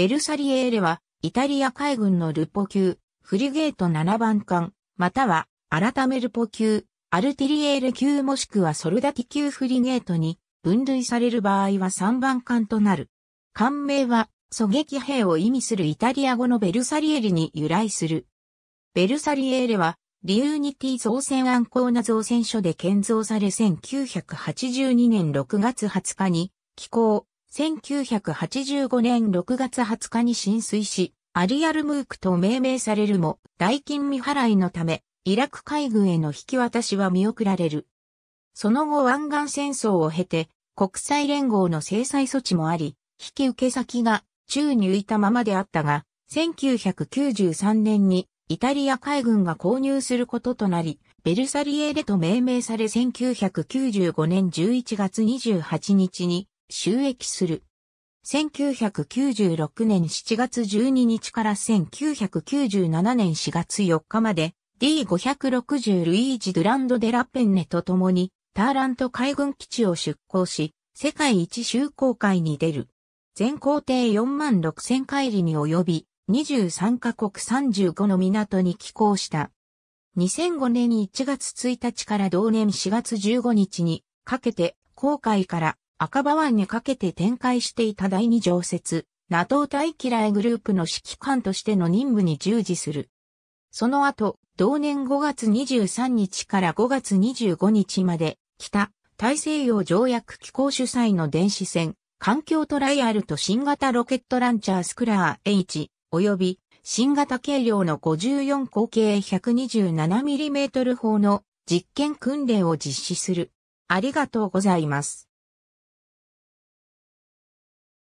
ベルサリエーレは、イタリア海軍のルポ級、フリゲート7番艦、または、改めルポ級、アルティリエーレ級もしくはソルダティ級フリゲートに分類される場合は3番艦となる。艦名は、狙撃兵を意味するイタリア語のベルサリエリに由来する。ベルサリエーレは、リユニティ造船アンコーナ造船所で建造され1982年6月20日に、寄港、1985年6月20日に浸水し、アリアルムークと命名されるも、代金未払いのため、イラク海軍への引き渡しは見送られる。その後湾岸戦争を経て、国際連合の制裁措置もあり、引き受け先が宙に浮いたままであったが、1993年にイタリア海軍が購入することとなり、ベルサリエーレと命名され1995年11月28日に収益する。1996年7月12日から1997年4月4日まで D560 ルイージ・ドゥランド・デ・ラペンネと共にターラント海軍基地を出港し世界一周航海に出る。全行程4万6000海里に及び23カ国35の港に寄港した。2005年1月1日から同年4月15日にかけて航海から赤羽湾にかけて展開していた第二常設、NATO 大嫌いグループの指揮官としての任務に従事する。その後、同年5月23日から5月25日まで、北、大西洋条約機構主催の電子戦、環境トライアルと新型ロケットランチャースクラー H、及び、新型軽量の54口径 127mm 砲の実験訓練を実施する。ありがとうございます。